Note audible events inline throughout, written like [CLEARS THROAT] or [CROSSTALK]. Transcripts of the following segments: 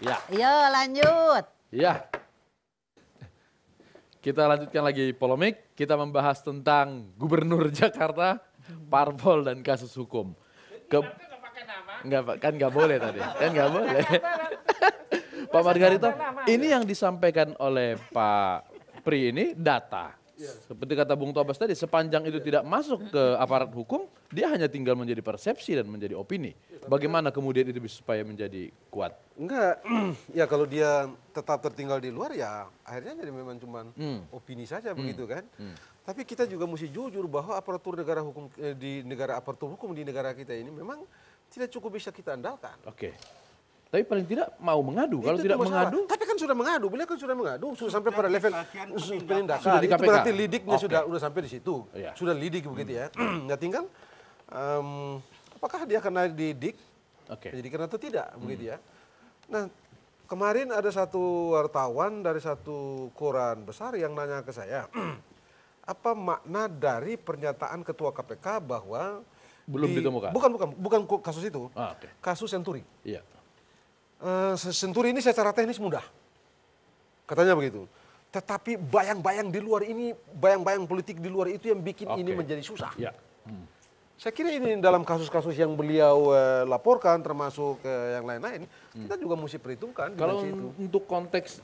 Ya. Yo lanjut. Ya. Kita lanjutkan lagi polemik. Kita membahas tentang Gubernur [LAUGHS] Jakarta, parpol dan kasus hukum. Ke... Enggak, Pak. Kan enggak boleh tadi. Kan enggak boleh. [LAUGHS] Pak Margarito, ini yang disampaikan oleh Pak Pri ini data. Seperti kata Bung Tobas tadi, sepanjang itu tidak masuk ke aparat hukum, dia hanya tinggal menjadi persepsi dan menjadi opini. Bagaimana kemudian itu supaya menjadi kuat? Enggak, [CLEARS THROAT] ya kalau dia tetap tertinggal di luar ya akhirnya jadi memang cuma hmm. opini saja hmm. begitu kan. Hmm. Tapi kita juga mesti jujur bahwa aparatur negara hukum eh, di negara aparatur hukum di negara kita ini memang tidak cukup bisa kita andalkan. Oke. Okay. Tapi paling tidak mau mengadu. Itu Kalau tidak masalah. mengadu, tapi kan sudah mengadu. Beliau kan sudah mengadu, sudah sampai pada level penindakan. Sudah di KPK. Itu berarti lidiknya okay. sudah sudah sampai di situ. Ya. Sudah lidik hmm. begitu ya. Hmm. nah tinggal um, apakah dia kena didik, okay. karena atau tidak hmm. begitu ya. Nah kemarin ada satu wartawan dari satu koran besar yang nanya ke saya, [CLEARS THROAT] apa makna dari pernyataan ketua KPK bahwa belum di, ditemukan? Bukan bukan bukan kasus itu, ah, okay. kasus senturi. Iya. Yeah uh, Senturi ini secara teknis mudah. Katanya begitu. Tetapi bayang-bayang di luar ini, bayang-bayang politik di luar itu yang bikin okay. ini menjadi susah. Ya. Hmm. Saya kira ini dalam kasus-kasus yang beliau eh, laporkan, termasuk eh, yang lain-lain, hmm. kita juga mesti perhitungkan. Kalau situ. untuk konteks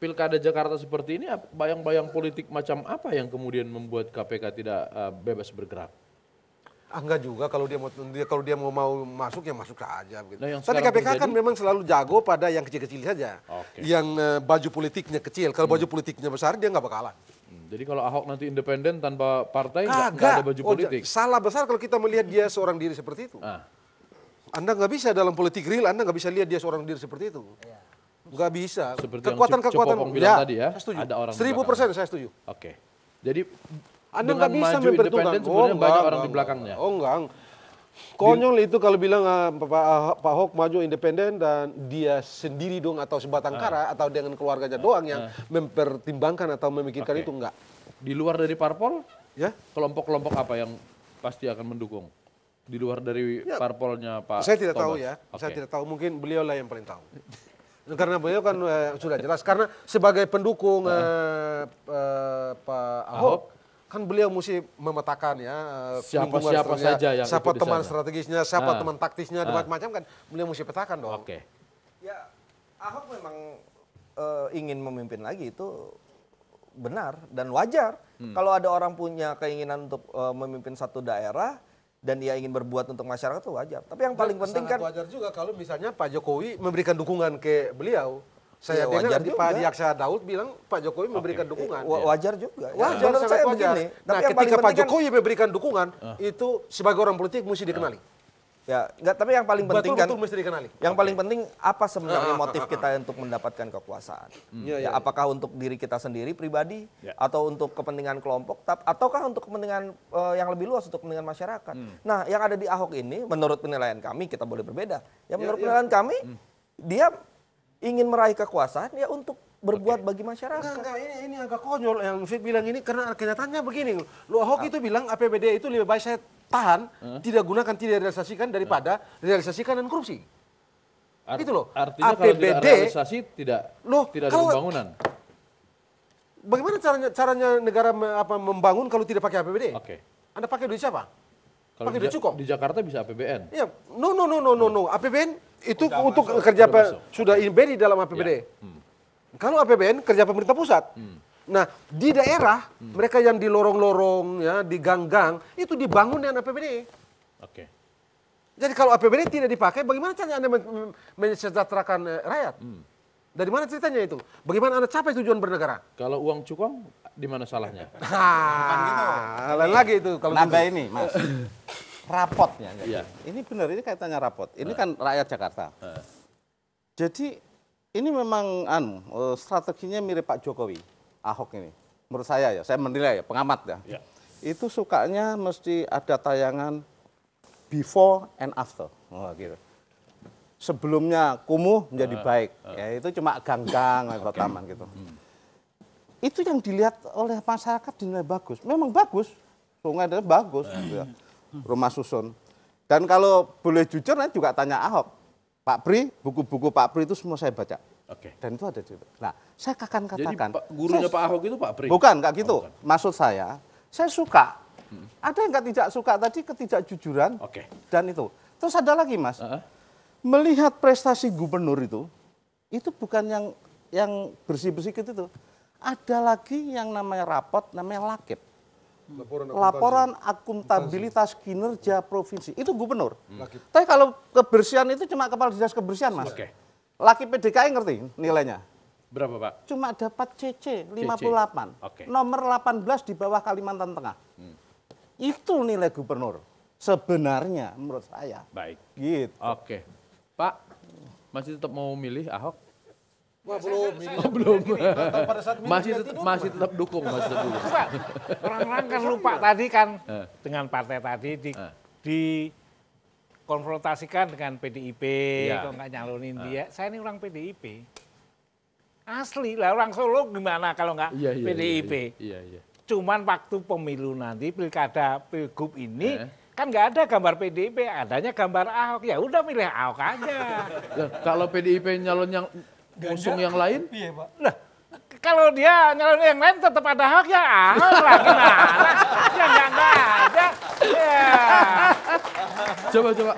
pilkada Jakarta seperti ini, bayang-bayang politik macam apa yang kemudian membuat KPK tidak uh, bebas bergerak? Ah, enggak juga kalau dia mau dia kalau dia mau mau masuk ya masuk saja begitu. Nah, Tapi KPK kan terjadi... kan memang selalu jago pada yang kecil-kecil saja. Okay. Yang uh, baju politiknya kecil. Kalau hmm. baju politiknya besar dia nggak bakalan. Hmm, jadi kalau Ahok nanti independen tanpa partai nggak ada baju oh, politik. Salah besar kalau kita melihat dia seorang diri seperti itu. Ah. Anda nggak bisa dalam politik real Anda nggak bisa lihat dia seorang diri seperti itu. Ya. Nggak bisa. kekuatan-kekuatan kekuatan, ya, tadi ya. Saya setuju. Ada orang Seribu persen saya setuju. Oke. Okay. Jadi anda nggak bisa mempertukan. Oh, enggak, orang enggak, di belakangnya. Oh enggak. Konyol itu kalau bilang uh, Pak, ah, Pak Ahok maju independen dan dia sendiri dong atau sebatang uh, kara atau dengan keluarganya uh, doang yang uh, mempertimbangkan atau memikirkan okay. itu enggak. Di luar dari parpol, ya kelompok-kelompok apa yang pasti akan mendukung? Di luar dari ya, parpolnya Pak Saya tidak Thomas. tahu ya, okay. saya tidak tahu. Mungkin beliau lah yang paling tahu. [LAUGHS] karena beliau kan uh, sudah jelas. Karena sebagai pendukung uh, uh, Pak Ahok, Ahok kan beliau mesti memetakan ya eh, siapa siapa saja yang siapa teman strategisnya, siapa ah. teman taktisnya, ah. macam-macam kan beliau mesti petakan dong. Oke. Okay. Ya Ahok memang uh, ingin memimpin lagi itu benar dan wajar. Hmm. Kalau ada orang punya keinginan untuk uh, memimpin satu daerah dan dia ingin berbuat untuk masyarakat itu wajar. Tapi yang paling penting kan wajar juga kalau misalnya Pak Jokowi memberikan dukungan ke beliau. Saya ya, dengar di Pak Diaksa Daud bilang Pak Jokowi memberikan dukungan. Eh, wajar juga. Ya. Wajar, wajar sangat saya wajar. Begini, nah, ketika Pak kan- Jokowi kan, memberikan dukungan, uh. itu sebagai orang politik mesti ah. dikenali. Ya, enggak, tapi yang paling penting betul, kan betul mesti dikenali. Yang okay. paling penting apa sebenarnya ah, motif kita untuk mendapatkan kekuasaan? Hmm. Ya, ya, ya, ya, apakah untuk diri kita sendiri pribadi ya. atau untuk kepentingan kelompok ataukah untuk kepentingan uh, yang lebih luas untuk kepentingan masyarakat? Hmm. Nah, yang ada di Ahok ini menurut penilaian kami kita boleh berbeda. Ya, ya menurut ya, ya. penilaian kami hmm. dia ingin meraih kekuasaan ya untuk berbuat Oke. bagi masyarakat. Enggak, enggak, ini, ini agak konyol yang Fit bilang ini karena kenyataannya begini. Lu Ahok ah. itu bilang APBD itu lebih baik saya tahan, hmm? tidak gunakan, tidak realisasikan daripada hmm. realisasikan dan korupsi. Ar itu loh. Artinya APBD, kalau tidak realisasi tidak loh, tidak ada pembangunan. Bagaimana caranya caranya negara apa, membangun kalau tidak pakai APBD? Oke. Anda pakai duit siapa? Kalau pakai duit cukup. Di Jakarta bisa APBN. Iya. No no no no no no. APBN itu Udah untuk masuk. kerja apa? sudah embedded dalam APBD. Ya. Hmm. Kalau APBN kerja pemerintah pusat. Hmm. Nah, di hmm. daerah hmm. mereka yang di lorong-lorong ya, di gang-gang itu dibangun dengan APBD. Oke. Okay. Jadi kalau APBD tidak dipakai, bagaimana caranya Anda men men men- eh, rakyat? Hmm. Dari mana ceritanya itu? Bagaimana Anda capai tujuan bernegara? Kalau uang cukong, di mana salahnya? Nah, [LAUGHS] lain iya. lagi itu. Kalau Nambah gitu. ini, Mas. rapotnya. Iya. Ini benar, ini kaitannya rapot. Ini eh. kan rakyat Jakarta. Eh. Jadi ini memang anu, eh, strateginya mirip Pak Jokowi, Ahok ini. Menurut saya ya, saya menilai ya, pengamat ya. ya. Itu sukanya mesti ada tayangan before and after. Oh, gitu sebelumnya kumuh menjadi ah, baik. Ah. Ya, itu cuma ganggang, gang atau okay. taman gitu. Hmm. Itu yang dilihat oleh masyarakat dinilai bagus. Memang bagus, sungai adalah bagus, eh. gitu ya. rumah susun. Dan kalau boleh jujur, nanti juga tanya Ahok. Pak Pri, buku-buku Pak Pri itu semua saya baca. Oke. Okay. Dan itu ada juga. Nah, saya akan katakan. Jadi Pak, gurunya saya, Pak Ahok itu Pak Pri. Bukan, nggak gitu. Oh, bukan. Maksud saya, saya suka. Hmm. Ada yang nggak tidak suka tadi ketidakjujuran. Oke. Okay. Dan itu. Terus ada lagi, Mas. Uh -huh melihat prestasi gubernur itu, itu bukan yang yang bersih-bersih gitu itu. Ada lagi yang namanya rapot, namanya lakip. Laporan, Laporan akuntabilitas kinerja provinsi. Itu gubernur. Hmm. Tapi kalau kebersihan itu cuma kepala dinas kebersihan, Mas. Okay. Laki PDKI ngerti nilainya? Berapa, Pak? Cuma dapat CC 58. Okay. Nomor 18 di bawah Kalimantan Tengah. Hmm. Itu nilai gubernur sebenarnya menurut saya. Baik. Gitu. Oke. Okay. Pak, masih tetap mau milih Ahok? Wah, belum. Saya, saya, oh, belum. masih tetap, masih tetap dukung, masih tetap dukung. Pak, orang-orang kan lupa iya. tadi kan eh. dengan partai tadi di, eh. Iya. di konfrontasikan dengan PDIP, ya. kalau nggak nyalonin eh. dia. Saya ini orang PDIP. Asli lah orang Solo gimana kalau nggak ya, ya, PDIP. Ya, ya, ya. Cuman waktu pemilu nanti pilkada pilgub ini eh kan nggak ada gambar PDIP, adanya gambar Ahok. Ya udah milih Ahok aja. [LAUGHS] ya, kalau PDIP nyalon yang usung yang lain? Iya, Pak. Nah, kalau dia nyalon yang lain tetap ada Ahok ya Ahok lah gimana? ya nggak ada. Ya. Coba coba.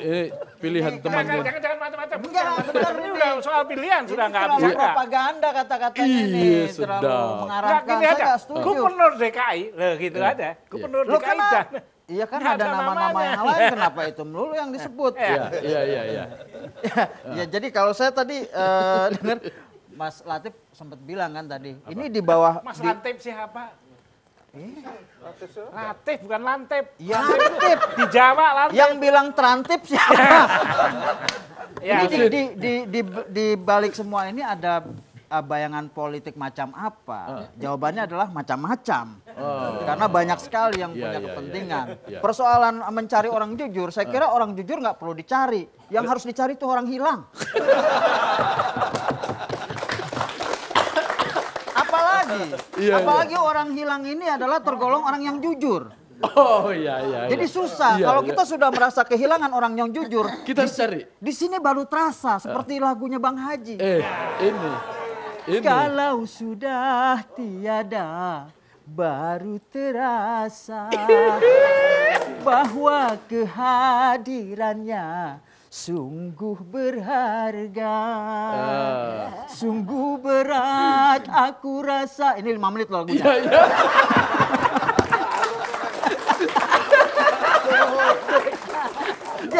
Ini pilihan teman jangan, jangan, jangan macam-macam. Enggak, sebenarnya ini udah soal pilihan sudah nggak bisa enggak. Iya. propaganda kata-katanya iya, ini terlalu mengarahkan. Enggak, gini aja. Gubernur DKI, loh gitu ada. Iya. Gubernur DKI dan Iya kan ada nama-nama yang lain, [LAUGHS] kenapa itu melulu yang disebut? Iya, iya, iya. Ya. [LAUGHS] ya, jadi kalau saya tadi uh, [LAUGHS] dengar Mas Latif sempat bilang kan tadi, apa? ini di bawah. Mas di... Latif siapa? Eh? Latif bukan lantip. Iya. Lantip. Di Jawa lantip. Yang bilang trantip siapa? ya, ini di, di, di, di, di balik semua ini ada uh, bayangan politik macam apa? Uh. Jawabannya adalah macam-macam. Oh. Karena banyak sekali yang yeah, punya yeah, ya, kepentingan. Yeah, yeah. Ya. Persoalan mencari orang jujur, saya ah. kira uh. orang jujur nggak perlu dicari. Yang harus dicari itu orang hilang. [LAUGHS] Apalagi, yeah, iya. apalagi yeah. orang hilang ini adalah tergolong orang yang jujur. Oh iya iya. iya. Jadi iya. susah iya, kalau iya. kita sudah merasa kehilangan orang yang jujur. Kita di, cari. Di sini baru terasa seperti lagunya Bang Haji. Eh ini. Ini. Kalau sudah tiada baru terasa [LAUGHS] bahwa kehadirannya sungguh berharga. Uh. Sungguh berat aku rasa. Ini lima menit loh lagunya. Ya, ya.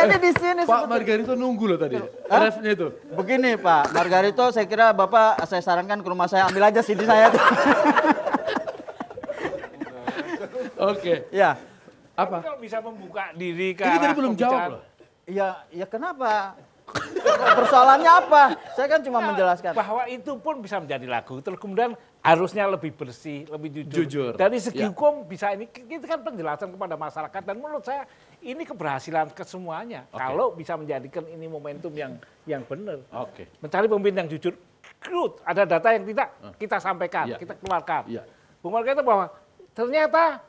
jadi di sini Pak Margarito nunggu loh tadi. Refnya itu. Begini Pak Margarito, saya kira Bapak saya sarankan ke rumah saya ambil aja CD saya. [LAUGHS] Oke. Ya. Apa? Kalau bisa membuka diri ke Ini tadi belum jawab loh. Ya, ya kenapa? Persoalannya apa? Saya kan cuma nah, menjelaskan. Bahwa itu pun bisa menjadi lagu. Terus kemudian harusnya lebih bersih, lebih jujur. jujur. Dari segi ya. hukum bisa ini, Kita kan penjelasan kepada masyarakat. Dan menurut saya ini keberhasilan kesemuanya. Okay. Kalau bisa menjadikan ini momentum yang yang benar. Okay. Mencari pemimpin yang jujur. Good. Ada data yang tidak kita sampaikan, yeah. kita keluarkan. Yeah. Bung itu bahwa ternyata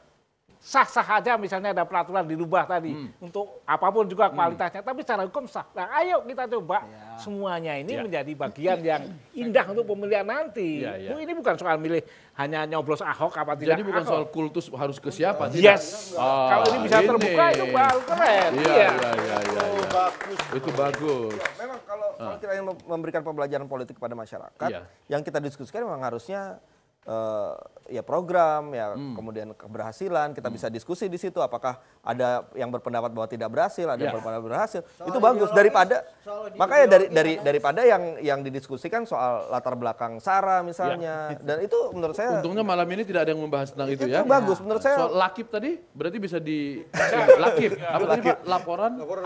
sah-sah aja misalnya ada peraturan dirubah tadi hmm. untuk apapun juga hmm. kualitasnya hmm. tapi secara hukum sah. Nah, ayo kita coba ya. semuanya ini ya. menjadi bagian yang indah untuk pemilihan nanti. Ya, ya. Ini bukan soal milih hanya nyoblos Ahok apa tidak. Jadi bukan Ahok. soal kultus harus ke siapa tidak. Yes. Ah, Kalau ini bisa ini. terbuka itu baru keren. Iya, iya, iya, iya. Ya, bagus. Itu bagus. Ya, memang kalau, ah. kita yang memberikan pembelajaran politik kepada masyarakat, ya. yang kita diskusikan memang harusnya uh, ya program ya hmm. kemudian keberhasilan kita hmm. bisa diskusi di situ apakah ada yang berpendapat bahwa tidak berhasil ada yeah. yang ya. berpendapat berhasil soal itu bagus daripada makanya dari dari daripada yang yang didiskusikan soal latar belakang Sara misalnya yeah. dan itu menurut saya untungnya malam ini tidak ada yang membahas tentang itu, itu ya bagus ya. menurut saya soal lakip tadi berarti bisa di lakip [LAUGHS] apa tadi laporan, laporan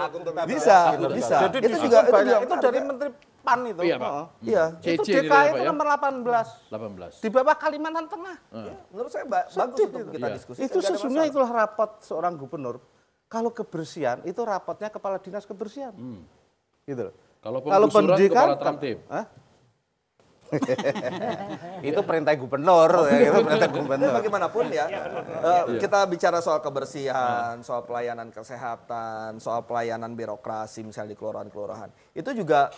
bisa bisa, itu, juga, itu dari menteri PAN itu. Iya, Pak. Oh, hmm. iya. Itu DKI itu ya? nomor 18. 18. Di bawah Kalimantan Tengah. uh. Ya, menurut saya Sedih bagus itu. kita iya. diskusi. Itu sesungguhnya itulah rapat seorang gubernur. Kalau kebersihan itu rapatnya kepala dinas kebersihan. Hmm. Gitu Kalau Kalau pendidikan, kepala Hah? [LAUGHS] itu perintah gubernur oh, ya, iya. itu perintah gubernur. Bagaimanapun ya, iya, eh, iya. kita bicara soal kebersihan, soal pelayanan kesehatan, soal pelayanan birokrasi misalnya di kelurahan-kelurahan. Itu juga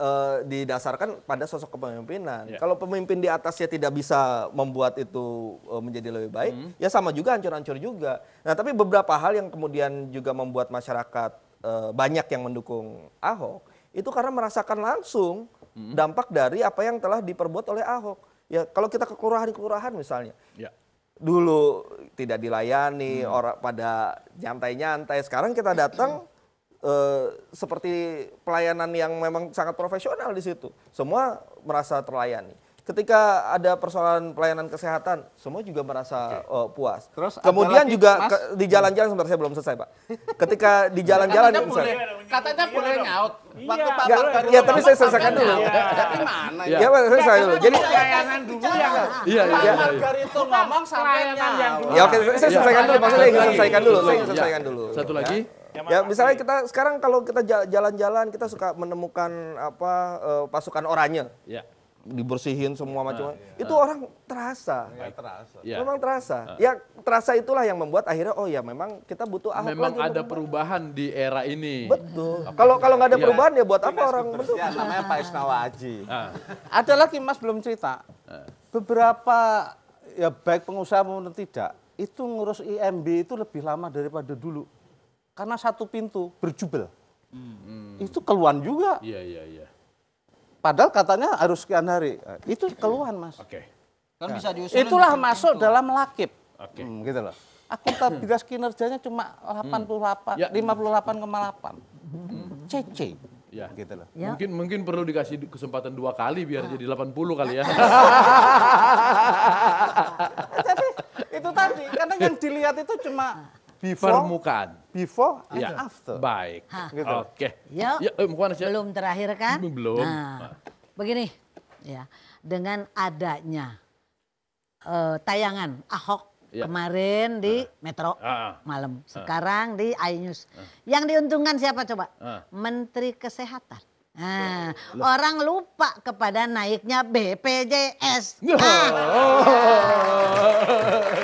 uh, didasarkan pada sosok kepemimpinan. Yeah. Kalau pemimpin di atasnya tidak bisa membuat itu uh, menjadi lebih baik, mm. ya sama juga hancur-hancur juga. Nah, tapi beberapa hal yang kemudian juga membuat masyarakat uh, banyak yang mendukung Ahok itu karena merasakan langsung mm. dampak dari apa yang telah diperbuat oleh Ahok. Ya, kalau kita ke kelurahan-kelurahan misalnya. Yeah dulu tidak dilayani hmm. orang pada nyantai-nyantai sekarang kita datang Eh, seperti pelayanan yang memang sangat profesional di situ. Semua merasa terlayani. Ketika ada persoalan pelayanan kesehatan, semua juga merasa okay. uh, eh, puas. Terus kemudian juga mas, ke, di jalan-jalan sebentar saya belum selesai, Pak. Ketika di iya, jalan-jalan katanya boleh, katanya boleh iya nyaut. Iya. Waktu Pak ya, tapi saya selesaikan dulu. Tapi mana ya? Ya, saya selesai dulu. Jadi pelayanan dulu yang ya. Iya, iya. Margarito ngomong sampai yang Ya oke, saya selesaikan dulu. Maksudnya saya ingin selesaikan dulu. Saya ingin selesaikan dulu. Satu lagi. Ya ya misalnya kita sekarang kalau kita jalan-jalan kita suka menemukan apa uh, pasukan oranye. Ya dibersihin semua macam nah, iya. itu nah. orang terasa ya, terasa ya. memang terasa nah. ya terasa itulah yang membuat akhirnya oh ya memang kita butuh ahok memang lagi ada perubahan di era ini betul kalau kalau nggak ada ya. perubahan ya buat apa orang betul ya, namanya Pak Isnawa Aji nah. ada lagi Mas belum cerita nah. beberapa ya baik pengusaha maupun tidak itu ngurus IMB itu lebih lama daripada dulu karena satu pintu berjubel. Hmm. Itu keluhan juga. Iya, iya, iya. Padahal katanya harus sekian hari. Itu keluhan, Mas. Oke. Okay. Kan nah, bisa diusulin. Itulah di masuk pintu. dalam lakip. Oke. Okay. Hmm, gitu loh. Akuntabilitas hmm. kinerjanya cuma 88 ya. 58,8. Hmm. CC. Ya. Gitu loh. Ya. Mungkin mungkin perlu dikasih kesempatan dua kali biar ah. jadi 80 kali ya. [LAUGHS] jadi itu tadi karena yang dilihat itu cuma before, permukaan. Before and ya. after. Baik. Gitu. Oke. Okay. Yuk. Ya, eh, belum terakhir kan? Belum. Nah, begini, ya dengan adanya uh, tayangan Ahok ya. kemarin di uh, Metro uh, malam, sekarang uh, di iNews. Uh, Yang diuntungkan siapa coba? Uh, Menteri Kesehatan. Nah, uh, orang lupa kepada naiknya BPJS. Oh. Nah. [LAUGHS]